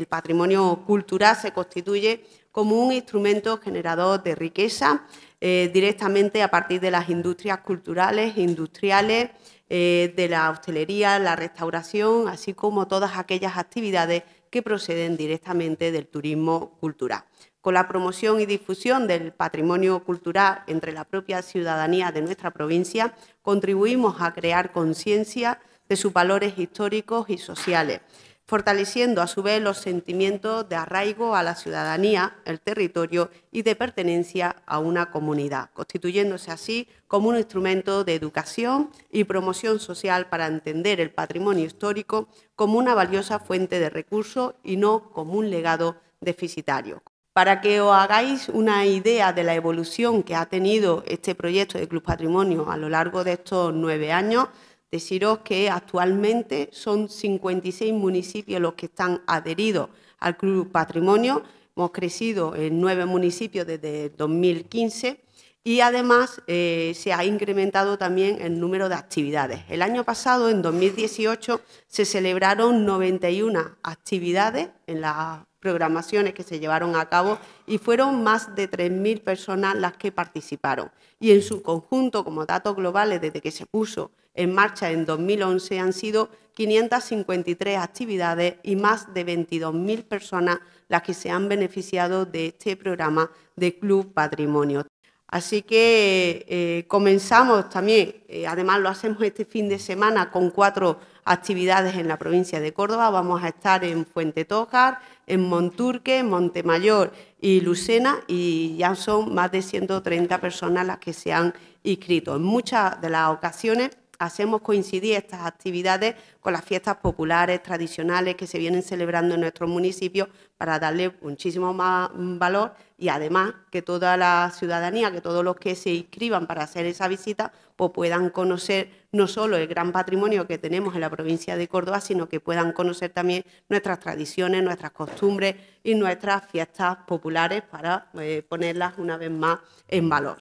El patrimonio cultural se constituye como un instrumento generador de riqueza eh, directamente a partir de las industrias culturales e industriales, eh, de la hostelería, la restauración, así como todas aquellas actividades que proceden directamente del turismo cultural. Con la promoción y difusión del patrimonio cultural entre la propia ciudadanía de nuestra provincia, contribuimos a crear conciencia de sus valores históricos y sociales fortaleciendo a su vez los sentimientos de arraigo a la ciudadanía, el territorio y de pertenencia a una comunidad, constituyéndose así como un instrumento de educación y promoción social para entender el patrimonio histórico como una valiosa fuente de recursos y no como un legado deficitario. Para que os hagáis una idea de la evolución que ha tenido este proyecto de Club Patrimonio a lo largo de estos nueve años, Deciros que actualmente son 56 municipios los que están adheridos al Club Patrimonio. Hemos crecido en nueve municipios desde 2015 y además eh, se ha incrementado también el número de actividades. El año pasado, en 2018, se celebraron 91 actividades en la programaciones que se llevaron a cabo y fueron más de 3.000 personas las que participaron. Y en su conjunto, como datos globales, desde que se puso en marcha en 2011 han sido 553 actividades y más de 22.000 personas las que se han beneficiado de este programa de Club Patrimonio. Así que eh, comenzamos también, eh, además lo hacemos este fin de semana con cuatro actividades en la provincia de Córdoba. Vamos a estar en Fuente Tócar, en Monturque, Montemayor y Lucena y ya son más de 130 personas las que se han inscrito. En muchas de las ocasiones hacemos coincidir estas actividades con las fiestas populares, tradicionales que se vienen celebrando en nuestros municipios para darle muchísimo más mm, valor y además que toda la ciudadanía, que todos los que se inscriban para hacer esa visita, pues puedan conocer no solo el gran patrimonio que tenemos en la provincia de Córdoba, sino que puedan conocer también nuestras tradiciones, nuestras costumbres y nuestras fiestas populares para eh, ponerlas una vez más en valor.